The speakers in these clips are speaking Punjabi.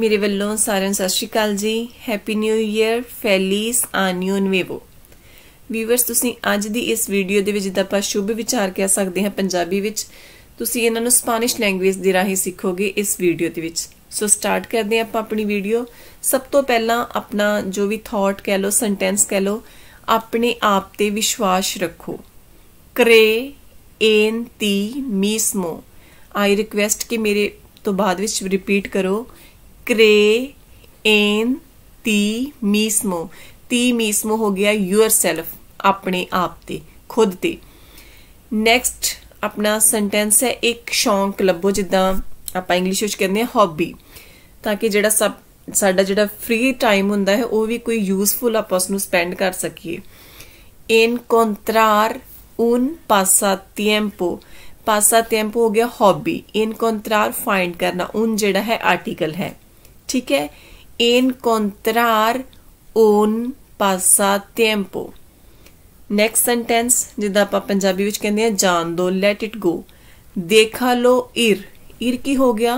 ਮੇਰੇ ਵੱਲੋਂ ਸਾਰਿਆਂ ਨੂੰ ਸਤਿ ਸ਼੍ਰੀ ਅਕਾਲ ਜੀ ਹੈਪੀ ਨਿਊ ਇਅਰ ਫੈਲੀਸ ਆਨਿਊ ਨਵੇਵੋ ਵੀਵਰਸ ਤੁਸੀਂ ਅੱਜ ਦੀ ਇਸ ਵੀਡੀਓ ਦੇ ਵਿੱਚ ਜਿੱਦਾਂ ਆਪਾਂ ਸ਼ੁਭ ਵਿਚਾਰ ਕਹਿ ਸਕਦੇ ਹਾਂ ਪੰਜਾਬੀ ਵਿੱਚ ਤੁਸੀਂ ਇਹਨਾਂ ਨੂੰ ਸਪੈਨਿਸ਼ ਲੈਂਗੁਏਜ ਦੇ ਰਾਹੀਂ ਸਿੱਖੋਗੇ ਇਸ ਵੀਡੀਓ ਦੇ ਵਿੱਚ ਸੋ ਸਟਾਰਟ ਕਰਦੇ ਹਾਂ ਆਪਾਂ ਆਪਣੀ ਵੀਡੀਓ ਸਭ ਤੋਂ ਪਹਿਲਾਂ ਆਪਣਾ ਜੋ ਵੀ ਥਾਟ ਕਹਿ ਲਓ ਸੈਂਟੈਂਸ ਕਹਿ ਲਓ ਆਪਣੇ ਆਪ ਤੇ ਵਿਸ਼ਵਾਸ ਰੱਖੋ ਕਰੇ ਏਨ ਤੀ ਮੀਸਮੋ ਆਈ ਰਿਕੁਐਸਟ ਕਿ ਮੇਰੇ ਤੋਂ ਬਾਅਦ ਵਿੱਚ ਰਿਪੀਟ ਕਰੋ क्रे ਇਨ ਤੀ ਮੀਸਮੋ ਤੀ ਮੀਸਮੋ ਹੋ ਗਿਆ ਯੂਅਰ ਸੈਲਫ ਆਪਣੇ ਆਪ ਤੇ ਖੁਦ ਤੇ ਨੈਕਸਟ ਆਪਣਾ ਸੈਂਟੈਂਸ ਹੈ ਇੱਕ ਸ਼ੌਂਕ ਲੱਭੋ ਜਿੱਦਾਂ ਆਪਾਂ ਇੰਗਲਿਸ਼ ਵਿੱਚ ਕਹਿੰਦੇ ਆ ਹੌਬੀ ਤਾਂ ਕਿ ਜਿਹੜਾ ਸਭ ਸਾਡਾ ਜਿਹੜਾ ਫ੍ਰੀ ਟਾਈਮ ਹੁੰਦਾ ਹੈ ਉਹ ਵੀ ਕੋਈ ਯੂਸਫੁਲ ਆਪਾਂ ਉਸ ਨੂੰ ਸਪੈਂਡ ਕਰ ਸਕੀਏ ਇਨ un ਉਨ ਪਾਸਾ ਟੈਂਪੋ ਪਾਸਾ ਟੈਂਪੋ ਹੋ ਗਿਆ ਹੌਬੀ ਇਨ ਇਨਕੌਂਟਰਾਰ ਫਾਈਂਡ ਕਰਨਾ ਉਨ ਜਿਹੜਾ ਹੈ ਆਰਟੀਕਲ ਹੈ ठीक है ਓਨ ਪਾਸਾ ਟੈਂਪੋ ਨੈਕਸਟ ਸੈਂਟੈਂਸ ਜਿੱਦਾਂ ਆਪਾਂ ਪੰਜਾਬੀ ਵਿੱਚ ਕਹਿੰਦੇ ਆ ਜਾਣ ਦੋ ਲੈਟ ਇਟ ਗੋ ਦੇਖਾ ਲੋ ਇਰ ਇਰ ਕੀ ਹੋ ਗਿਆ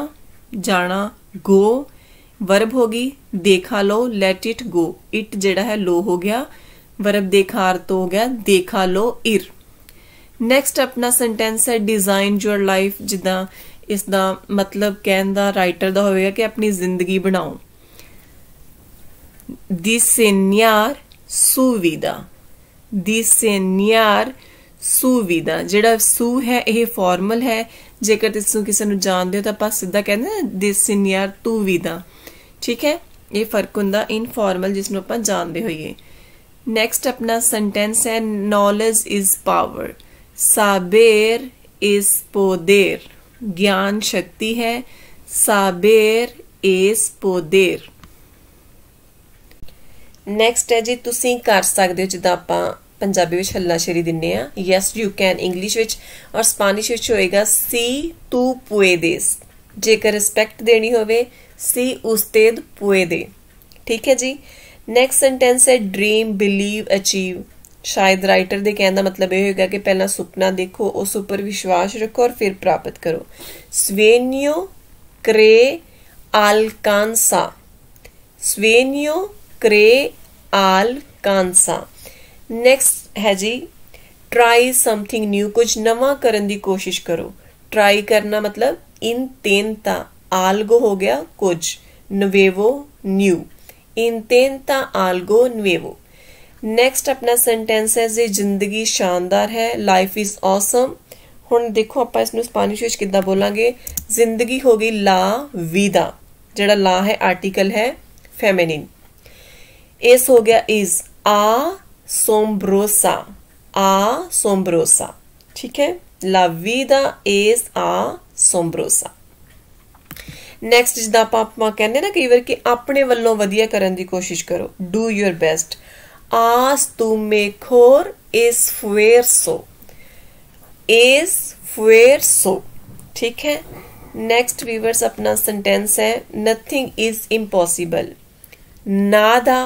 ਜਾਣਾ ਗੋ ਵਰਬ ਹੋ ਗਈ ਦੇਖਾ ਲੋ ਲੈਟ ਇਟ ਗੋ ਇਟ ਜਿਹੜਾ ਹੈ ਲੋ ਹੋ ਗਿਆ ਵਰਬ ਦੇਖਾਰ ਤੋਂ ਹੋ ਗਿਆ ਦੇਖਾ ਲੋ ਇਰ ਨੈਕਸਟ ਆਪਣਾ ਸੈਂਟੈਂਸ ਹੈ ਡਿਜ਼ਾਈਨ ਯੂਰ ਲਾਈਫ ਜਿੱਦਾਂ ਇਸ ਦਾ ਮਤਲਬ ਕਹਿਣ ਦਾ ਰਾਈਟਰ ਦਾ ਹੋਵੇਗਾ ਕਿ ਆਪਣੀ ਜ਼ਿੰਦਗੀ ਬਣਾਓ ਦੀ ਸੇਨਿਆਰ ਸੁਵਿਧਾ ਦੀ ਸੇਨਿਆਰ ਸੁਵਿਧਾ ਜਿਹੜਾ ਸੁ ਹੈ ਇਹ ਫਾਰਮਲ ਹੈ ਜੇਕਰ ਤੁਸੀਂ ਨੂੰ ਕਿਸੇ ਨੂੰ ਜਾਣਦੇ ਹੋ ਤਾਂ ਆਪਾਂ ਸਿੱਧਾ ਕਹਿੰਦੇ ਨਾ ਸੇਨਿਆਰ ਤੂ ਵਿਦਾ ਠੀਕ ਹੈ ਇਹ ਫਰਕ ਹੁੰਦਾ ਇਨਫਾਰਮਲ ਜਿਸ ਨੂੰ ਆਪਾਂ ਜਾਣਦੇ ਹੋਈਏ ਨੈਕਸਟ ਆਪਣਾ ਸੈਂਟੈਂਸ ਹੈ ਨੋਲੇਜ ਇਜ਼ ਪਾਵਰ ਸਾਬੇਰ ਇਜ਼ ਪੋਦਰ ज्ञान शक्ति है ਸਾਬੇਰ ਇਸ ਪੋਦੇਰ ਨੈਕਸਟ ਹੈ ਜੀ ਤੁਸੀਂ ਕਰ ਸਕਦੇ ਹੋ ਜਿੱਦਾਂ ਆਪਾਂ ਪੰਜਾਬੀ ਵਿੱਚ ਹੱਲਾ ਸ਼ੇਰੀ ਦਿੰਨੇ ਆ ਯੈਸ ਯੂ ਕੈਨ ਇੰਗਲਿਸ਼ ਵਿੱਚ ਔਰ ਸਪੈਨਿਸ਼ ਵਿੱਚ ਹੋਏਗਾ ਸੀ ਤੂ ਪੁਏਦੇਸ ਜੇਕਰ ਰਿਸਪੈਕਟ ਦੇਣੀ ਹੋਵੇ ਸੀ ਉਸਤੇਦ ਪੁਏਦੇ ਠੀਕ ਹੈ ਜੀ ਨੈਕਸਟ ਸੈਂਟੈਂਸ ਹੈ ਡ੍ਰੀਮ ਬਿਲੀਵ ਅਚੀਵ ਸ਼ਾਇਦ ਰਾਈਟਰ ਦੇ ਕਹਿਣ ਦਾ ਮਤਲਬ ਇਹ ਹੋਏਗਾ ਕਿ ਪਹਿਲਾਂ ਸੁਪਨਾ ਦੇਖੋ ਉਸ ਉੱਪਰ ਵਿਸ਼ਵਾਸ ਰੱਖੋ ਔਰ ਫਿਰ ਪ੍ਰਾਪਤ ਕਰੋ ਸਵੇਨਿਓ ਕਰੇ ਆਲਕਾਂਸਾ ਸਵੇਨਿਓ ਕਰੇ ਆਲਕਾਂਸਾ ਨੈਕਸਟ ਹੈ ਜੀ ਟਰਾਈ ਸਮਥਿੰਗ ਨਿਊ ਕੁਝ ਨਵਾਂ ਕਰਨ ਦੀ ਕੋਸ਼ਿਸ਼ ਕਰੋ ਟਰਾਈ ਕਰਨਾ ਮਤਲਬ ਇਨ ਤੇਨਤਾ ਆਲਗੋ ਹੋ ਗਿਆ ਕੁਝ ਨਵੇਵੋ ਨਿਊ ਇਨ ਤੇਨਤਾ ਆਲਗੋ ਨਵੇਵੋ ਨੈਕਸਟ ਆਪਣਾ ਸੈਂਟੈਂਸ ਹੈ ਜੀ ਜ਼ਿੰਦਗੀ ਸ਼ਾਨਦਾਰ ਹੈ ਲਾਈਫ ਇਜ਼ ਆਸਮ ਹੁਣ ਦੇਖੋ ਆਪਾਂ ਇਸ ਨੂੰ ਸਪੈਨਿਸ਼ ਵਿੱਚ ਕਿੱਦਾਂ ਬੋਲਾਂਗੇ ਜ਼ਿੰਦਗੀ ਹੋ ਗਈ ਲਾ ਵਿਦਾ ਜਿਹੜਾ ਲਾ ਹੈ ਆਰਟੀਕਲ ਹੈ ਫੈਮਿਨਿਨ ਇਸ ਹੋ ਗਿਆ ਇਜ਼ ਆ ਸੋਮਬਰੋਸਾ ਆ ਸੋਮਬਰੋਸਾ ਠੀਕ ਹੈ ਲਾ ਵਿਦਾ ਇਜ਼ ਆ ਸੋਮਬਰੋਸਾ ਨੈਕਸਟ ਜਿੱਦਾਂ ਆਪਾਂ ਆਪਾਂ ਕਹਿੰਦੇ ਨਾ ਕਈ ਵਾਰ ਕਿ ਆਪਣੇ ਵੱਲੋਂ ਵਧੀਆ ਕਰਨ ਦੀ ਕੋਸ਼ਿਸ਼ ਕਰੋ do your best Haz tu mejor esfuerzo. Esfuerzo. ठीक है नेक्स्ट वीवर्स अपना सेंटेंस है नथिंग इज इम्पॉसिबल नादा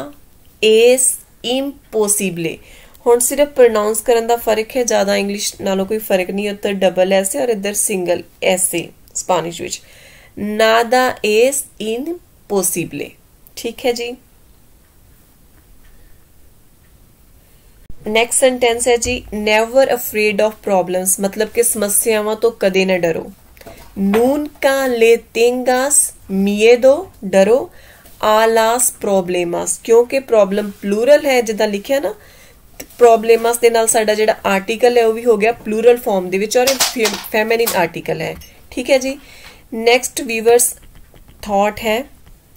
इज ਇਮਪੋਸੀਬਲੇ ਹੁਣ ਸਿਰਫ ਪ੍ਰੋਨਾਂਸ ਕਰਨ ਦਾ ਫਰਕ ਹੈ ਜ਼ਿਆਦਾ ਇੰਗਲਿਸ਼ ਨਾਲੋਂ ਕੋਈ ਫਰਕ ਨਹੀਂ ਉੱਤਰ ਡਬਲ ਐਸ ਹੈ ਔਰ ਇੱਧਰ ਸਿੰਗਲ ਐਸ ਹੈ ਸਪੈਨਿਸ਼ ਵਿੱਚ ਨਾਦਾ ਇਜ਼ ਇਮਪੋਸੀਬਲੇ ਠੀਕ ਹੈ ਜੀ ਨੈਕਸਟ ਸੈਂਟੈਂਸ ਹੈ ਜੀ ਨੈਵਰ ਅਫਰੇਡ ਆਫ ਪ੍ਰੋਬਲਮਸ ਮਤਲਬ ਕਿ ਸਮੱਸਿਆਵਾਂ ਤੋਂ ਕਦੇ ਨਾ ਡਰੋ ਨੂਨ ਕਾ ਲੇ ਤੇਂਗਾਸ ਮੀਏਦੋ ਡਰੋ ਆਲਾਸ ਪ੍ਰੋਬਲਮਸ ਕਿਉਂਕਿ ਪ੍ਰੋਬਲਮ ਪਲੂਰਲ ਹੈ ਜਿੱਦਾਂ ਲਿਖਿਆ ਨਾ ਪ੍ਰੋਬਲਮਸ ਦੇ ਨਾਲ ਸਾਡਾ ਜਿਹੜਾ ਆਰਟੀਕਲ ਹੈ ਉਹ ਵੀ ਹੋ ਗਿਆ ਪਲੂਰਲ ਫਾਰਮ ਦੇ ਵਿੱਚ ਔਰ ਫੈਮਿਨਿਨ ਆਰਟੀਕਲ ਹੈ ਠੀਕ ਹੈ ਜੀ ਨੈਕਸਟ ਵੀਵਰਸ ਥਾਟ ਹੈ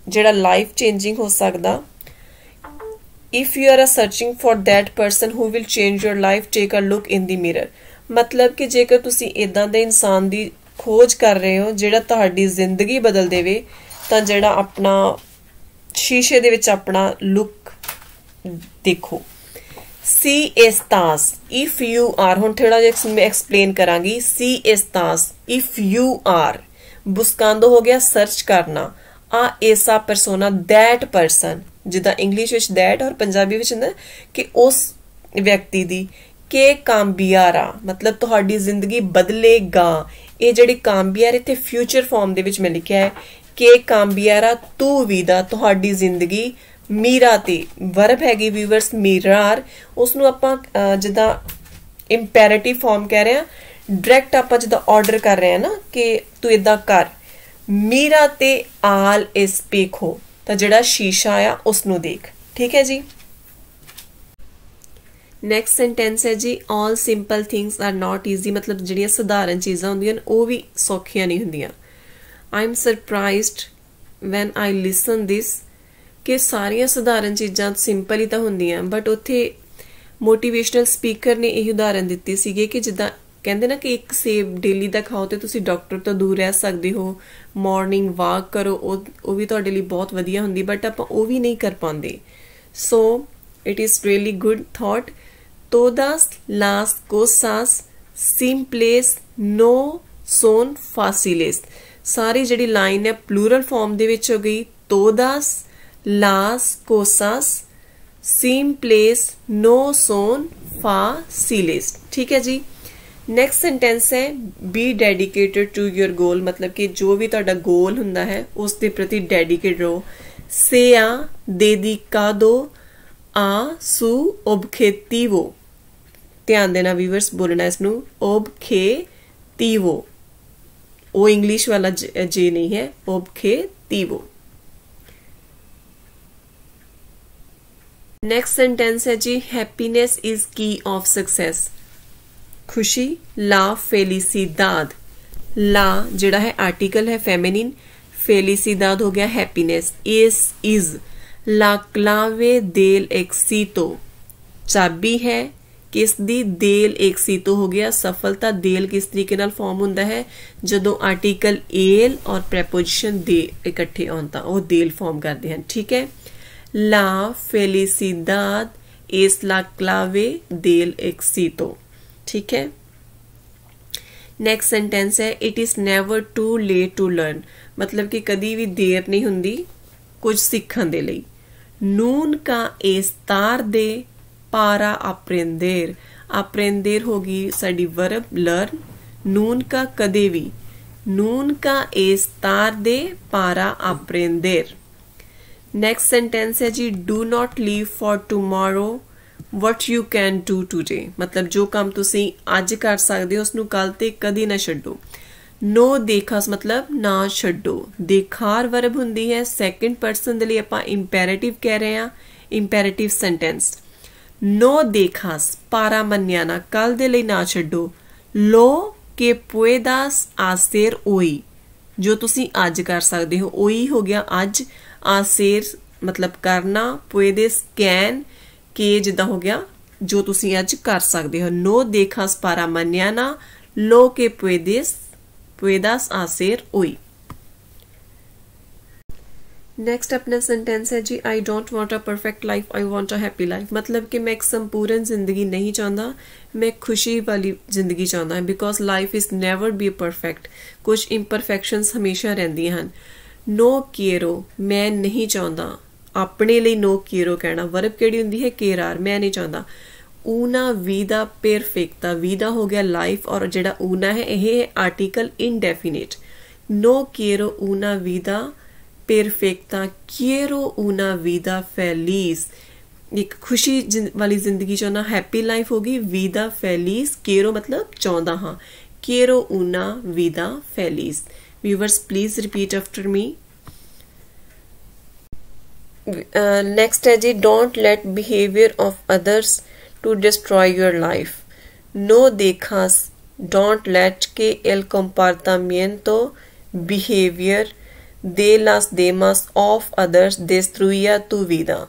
ਜਿਹੜਾ ਲਾਈਫ ਚੇਂਜਿੰਗ ਹੋ ਸਕਦਾ if you are searching for that person who will change your life take a look in the mirror ਮਤਲਬ ਕਿ ਜੇਕਰ ਤੁਸੀਂ ਇਦਾਂ ਦੇ ਇਨਸਾਨ ਦੀ ਖੋਜ ਕਰ ਰਹੇ ਹੋ ਜਿਹੜਾ ਤੁਹਾਡੀ ਜ਼ਿੰਦਗੀ ਬਦਲ ਦੇਵੇ ਤਾਂ ਜਿਹੜਾ ਆਪਣਾ ਸ਼ੀਸ਼ੇ ਦੇ ਵਿੱਚ ਆਪਣਾ ਲੁੱਕ ਦੇਖੋ ਸੀ ਇਸਤਾਸ ਇਫ ਯੂ ਆਰ ਹੁਣ ਥੋੜਾ ਜਿਹਾ ਮੈਂ ਐਕਸਪਲੇਨ ਕਰਾਂਗੀ ਸੀ ਇਸਤਾਸ ਇਫ ਯੂ ਆਰ ਬੁਸਕਾਂਦੋ ਹੋ ਗਿਆ ਸਰਚ ਕਰਨਾ ਆ ਐਸਾ ਪਰਸੋਨਾ ਦੈਟ ਪਰਸਨ ਜਿੱਦਾਂ ਇੰਗਲਿਸ਼ ਵਿੱਚ ਦੈਟ ਔਰ ਪੰਜਾਬੀ ਵਿੱਚ ਨਾ ਕਿ ਉਸ ਵਿਅਕਤੀ ਦੀ ਕਿ ਕਾਮਬੀਆਰਾ ਮਤਲਬ ਤੁਹਾਡੀ ਜ਼ਿੰਦਗੀ ਬਦਲੇਗਾ ਇਹ ਜਿਹੜੀ ਕਾਮਬੀਆਰ ਇੱਥੇ ਫਿਊਚਰ ਫਾਰਮ ਦੇ ਵਿੱਚ ਮੈਂ ਲਿਖਿਆ ਹੈ ਕਿ ਕਾਮਬੀਆਰਾ ਤੂੰ ਵੀ ਦਾ ਤੁਹਾਡੀ ਜ਼ਿੰਦਗੀ ਮੀਰਾ ਤੇ ਵਰਬ ਹੈਗੀ ਵੀਵਰਸ ਮੀਰਾਰ ਉਸ ਨੂੰ ਆਪਾਂ ਜਿੱਦਾਂ ਇੰਪੈਰੇਟਿਵ ਫਾਰਮ ਕਹਿ ਰਹੇ ਆ ਡਾਇਰੈਕਟ ਆਪਾਂ ਜਿੱਦਾਂ ਆਰਡਰ ਕਰ ਰਹੇ ਆ ਨਾ ਕਿ ਤੂੰ ਇਦਾਂ ਕਰ ਮੀਰਾ ਤੇ ਆਲ ਇਸ ਪੇਖੋ ਤਾਂ ਜਿਹੜਾ ਸ਼ੀਸ਼ਾ ਆ ਉਸ ਨੂੰ ਦੇਖ ਠੀਕ ਹੈ ਜੀ ਨੈਕਸਟ ਸੈਂਟੈਂਸ ਹੈ ਜੀ 올 simple things are not easy ਮਤਲਬ ਜਿਹੜੀਆਂ ਸਧਾਰਨ ਚੀਜ਼ਾਂ ਹੁੰਦੀਆਂ ਨੇ ਉਹ ਵੀ ਸੌਖੀਆਂ ਨਹੀਂ ਹੁੰਦੀਆਂ I am surprised when I listen this ਕਿ ਸਾਰੀਆਂ ਸਧਾਰਨ ਚੀਜ਼ਾਂ ਸਿੰਪਲ ਹੀ ਤਾਂ ਹੁੰਦੀਆਂ ਬਟ ਉੱਥੇ ਮੋਟੀਵੇਸ਼ਨਲ ਸਪੀਕਰ ਨੇ ਇਹ ਉਦਾਹਰਨ ਦਿੱਤੀ ਸੀਗੇ ਕਿ ਜਿੱਦਾਂ ਕਹਿੰਦੇ ਨਾ ਕਿ ਇੱਕ ਸੇਬ ਡੇਲੀ ਦਾ ਖਾਓ ਤੇ ਤੁਸੀਂ ਡਾਕਟਰ ਤੋਂ ਦੂਰ ਰਹਿ ਸਕਦੇ ਹੋ ਮਾਰਨਿੰਗ ਵਾਕ ਕਰੋ ਉਹ ਵੀ ਤੁਹਾਡੇ ਲਈ ਬਹੁਤ ਵਧੀਆ ਹੁੰਦੀ ਬਟ ਆਪਾਂ ਉਹ ਵੀ ਨਹੀਂ ਕਰ ਪਾਉਂਦੇ so it is really good thought ਲਾਸ ਕੋਸਾਸ cosas ਪਲੇਸ ਨੋ ਸੋਨ ਫਾਸਿਲਿਸ ਸਾਰੀ ਜਿਹੜੀ ਲਾਈਨ ਹੈ ਪਲੂਰਲ ਫਾਰਮ ਦੇ ਵਿੱਚ ਹੋ ਗਈ ਲਾਸ ਕੋਸਾਸ ਸੇਮ ਪਲੇਸ ਨੋ ਸੋਨ ਫਾਸਿਲਿਸ ਠੀਕ ਹੈ ਜੀ ਨੈਕਸਟ ਸੈਂਟੈਂਸ ਹੈ be dedicated to your goal ਮਤਲਬ ਕਿ ਜੋ ਵੀ ਤੁਹਾਡਾ ਗੋਲ ਹੁੰਦਾ ਹੈ ਉਸ ਦੇ ਪ੍ਰਤੀ ਡੈਡੀਕੇਟ ਰਹੋ ਸੇ ਆ ਦੇ ਦੀ ਕਾ ਦੋ ਆ ਸੂ ਓਬਖੇਤੀਵੋ ਧਿਆਨ ਦੇਣਾ ਵੀਵਰਸ ਬੋਲਣਾ ਇਸ ਨੂੰ ਓਬਖੇਤੀਵੋ ਉਹ ਇੰਗਲਿਸ਼ ਵਾਲਾ ਜੇ ਨਹੀਂ ਹੈ ਓਬਖੇਤੀਵੋ ਨੈਕਸਟ ਸੈਂਟੈਂਸ ਹੈ ਜੀ happiness is key of success ਖੁਸ਼ੀ ਲਾ ਫੈਲਿਸੀਦਾਦ ਲਾ ਜਿਹੜਾ ਹੈ ਆਰਟੀਕਲ ਹੈ ਫੈਮਿਨਿਨ ਫੈਲਿਸੀਦਾਦ ਹੋ ਗਿਆ ਹੈਪੀਨੈਸ ਇਸ ਇਜ਼ ਲਾ ਕਲਾਵੇ ਦੇਲ ਐਕਸੀਟੋ ਚਾਬੀ ਹੈ ਕਿਸ ਦੀ ਦੇਲ ਐਕਸੀਟੋ ਹੋ ਗਿਆ ਸਫਲਤਾ ਦੇਲ ਕਿਸ ਤਰੀਕੇ ਨਾਲ ਫਾਰਮ ਹੁੰਦਾ ਹੈ ਜਦੋਂ ਆਰਟੀਕਲ ਏਲ ਔਰ ਪ੍ਰੈਪੋਜੀਸ਼ਨ ਦੇ ਇਕੱਠੇ ਆਉਣ ਤਾਂ ਉਹ ਦੇਲ ਫਾਰਮ ਕਰਦੇ ਹਨ ਠੀਕ ਹੈ ਲਾ ਫੈਲਿਸੀਦਾਦ ਇਸ ਲਾ ਕਲਾਵੇ ਦੇਲ ਐਕਸੀਟੋ ठीक है नेक्स्ट सेंटेंस है it is never too late to learn मतलब कि कभी भी देर नहीं होंगी कुछ सीखने लिए नून का एस्तार दे पारा अप्रेंदेर अप्रेंदेर होगी साड़ी वर्ब लर्न नून का कदे भी नून का एस तार दे पारा अप्रेंदेर नेक्स्ट सेंटेंस है जी do not leave for tomorrow what you can do today ਮਤਲਬ ਜੋ ਕੰਮ ਤੁਸੀਂ ਅੱਜ ਕਰ ਸਕਦੇ ਹੋ ਉਸ ਨੂੰ ਕੱਲ ਤੇ ਕਦੀ ਨਾ ਛੱਡੋ ਨੋ ਦੇਖਾਸ ਮਤਲਬ ਨਾ ਛੱਡੋ ਦੇਖਾਰ ਵਰਬ ਹੁੰਦੀ ਹੈ ਸੈਕੰਡ ਪਰਸਨ ਦੇ ਲਈ ਆਪਾਂ ਇੰਪੈਰੇਟਿਵ ਕਹਿ ਰਹੇ ਹਾਂ ਇੰਪੈਰੇਟਿਵ ਸੈਂਟੈਂਸ ਨੋ ਦੇਖਾਸ ਪਾਰਾ ਮੰਨਿਆ ਨਾ ਕੱਲ ਦੇ ਲਈ ਨਾ ਛੱਡੋ ਲੋ ਕੇ ਪੁਏਦਾਸ ਆਸੇਰ ਓਈ ਜੋ ਤੁਸੀਂ ਅੱਜ ਕਰ ਸਕਦੇ ਹੋ ਓਈ ਹੋ ਗਿਆ ਅੱਜ ਆਸੇਰ ਮਤਲਬ ਕਰਨਾ ਪੁਏਦੇ ਸਕੈਨ ਕਿ ਜਿੱਦਾਂ ਹੋ ਗਿਆ ਜੋ ਤੁਸੀਂ ਅੱਜ ਕਰ ਸਕਦੇ ਹੋ ਨੋ ਸਪਾਰਾ ਮੰਨਿਆ ਨਾ ਲੋ ਕੇ ਪੁਏਦਿਸ ਪੁਏਦਾਸ ਆਸੇਰ ਉਈ ਨੈਕਸਟ ਆਪਣਾ ਸੈਂਟੈਂਸ ਹੈ ਜੀ I don't want a perfect life I want a happy life ਮਤਲਬ ਕਿ ਮੈਂ ਇੱਕ ਸੰਪੂਰਨ ਜ਼ਿੰਦਗੀ ਨਹੀਂ ਚਾਹੁੰਦਾ ਮੈਂ ਖੁਸ਼ੀ ਵਾਲੀ ਜ਼ਿੰਦਗੀ ਚਾਹੁੰਦਾ ਹਾਂ because life is never be perfect ਕੁਝ ਇੰਪਰਫੈਕਸ਼ਨਸ ਹਮੇਸ਼ਾ ਰਹਿੰਦੀਆਂ ਹਨ ਨੋ ਕੇਰੋ ਮੈਂ ਨਹੀਂ ਚਾਹੁੰਦਾ ਆਪਣੇ ਲਈ ਨੋ ਕੇਰੋ ਕਹਿਣਾ ਵਰਬ ਕਿਹੜੀ ਹੁੰਦੀ ਹੈ ਆਰ ਮੈਂ ਨਹੀਂ ਚਾਹੁੰਦਾ ਉਨਾ ਵੀ ਦਾ ਪਰਫੈਕਟਾ ਵੀ ਦਾ ਹੋ ਗਿਆ ਲਾਈਫ ਔਰ ਜਿਹੜਾ ਉਨਾ ਹੈ ਇਹ ਆਰਟੀਕਲ ਇਨਡੈਫੀਨਿਟ ਨੋ ਕੇਰੋ ਉਨਾ ਵੀ ਦਾ ਪਰਫੈਕਟਾ ਕੇਰੋ ਉਨਾ ਵੀ ਦਾ ਫੈਲੀਸ ਇੱਕ ਖੁਸ਼ੀ ਵਾਲੀ ਜ਼ਿੰਦਗੀ ਚਾਹਨਾ ਹੈਪੀ ਲਾਈਫ ਹੋਗੀ ਵੀਦਾ ਫੈਲੀਸ ਕੇਰੋ ਮਤਲਬ ਚਾਹੁੰਦਾ ਹਾਂ ਕੇਰੋ ਉਨਾ ਵੀਦਾ ਫੈਲੀਸ viewers please repeat after me next ਹੈ ਜੀ don't let behavior of others to destroy your life ਨੋ ਦੇਖਾਸ ਡੋਨਟ ਲੈਟ ਕੇ ਐਲ ਕੰਪਾਰਟਮੈਂਟੋ ਬਿਹੇਵੀਅਰ ਦੇ ਲਾਸ ਦੇਮਾਸ ਆਫ ਅਦਰਸ ਡਿਸਟਰੋਇਆ ਤੂ ਵੀਦਾ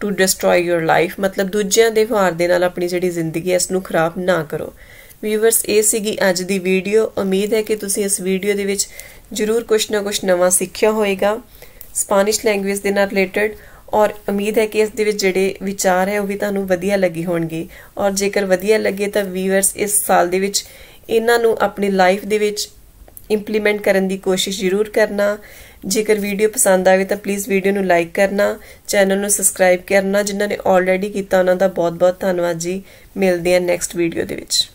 ਟੂ ਡਿਸਟਰੋਏ ਯੂਰ ਲਾਈਫ ਮਤਲਬ ਦੂਜਿਆਂ ਦੇ ਵਾਰ ਦੇ ਨਾਲ ਆਪਣੀ ਜਿਹੜੀ ਜ਼ਿੰਦਗੀ ਇਸ ਨੂੰ ਖਰਾਬ ਨਾ ਕਰੋ ਵੀਵਰਸ ਇਹ ਸੀਗੀ ਅੱਜ ਦੀ ਵੀਡੀਓ ਉਮੀਦ ਹੈ ਕਿ ਤੁਸੀਂ ਇਸ ਵੀਡੀਓ ਦੇ ਵਿੱਚ ਜ਼ਰੂਰ ਕੁਝ ਨਾ ਕੁਝ ਨਵਾਂ ਸਿੱਖਿਆ ਹੋਏਗਾ ਸਪੈਨਿਸ਼ ਲੈਂਗੁਏਜ ਦੇ ਨਾਲ ਰਿਲੇਟਡ ਔਰ ਉਮੀਦ ਹੈ ਕਿ ਇਸ ਦੇ ਵਿੱਚ ਜਿਹੜੇ ਵਿਚਾਰ ਹੈ ਉਹ ਵੀ ਤੁਹਾਨੂੰ ਵਧੀਆ ਲੱਗੇ ਹੋਣਗੇ ਔਰ ਜੇਕਰ ਵਧੀਆ ਲੱਗੇ ਤਾਂ ਵੀਵਰਸ ਇਸ ਸਾਲ ਦੇ ਵਿੱਚ ਇਹਨਾਂ ਨੂੰ ਆਪਣੀ ਲਾਈਫ ਦੇ ਵਿੱਚ ਇੰਪਲੀਮੈਂਟ ਕਰਨ ਦੀ ਕੋਸ਼ਿਸ਼ ਜ਼ਰੂਰ ਕਰਨਾ ਜੇਕਰ ਵੀਡੀਓ ਪਸੰਦ ਆਵੇ ਤਾਂ ਪਲੀਜ਼ ਵੀਡੀਓ ਨੂੰ ਲਾਈਕ ਕਰਨਾ ਚੈਨਲ ਨੂੰ ਸਬਸਕ੍ਰਾਈਬ ਕਰਨਾ ਜਿਨ੍ਹਾਂ ਨੇ ਆਲਰੇਡੀ ਕੀਤਾ ਉਹਨਾਂ ਦਾ ਬਹੁਤ-ਬਹੁਤ ਧੰਨਵਾਦ ਜੀ ਮਿਲਦੇ ਹਾਂ ਨੈਕਸਟ ਵੀਡੀਓ ਦੇ ਵਿੱਚ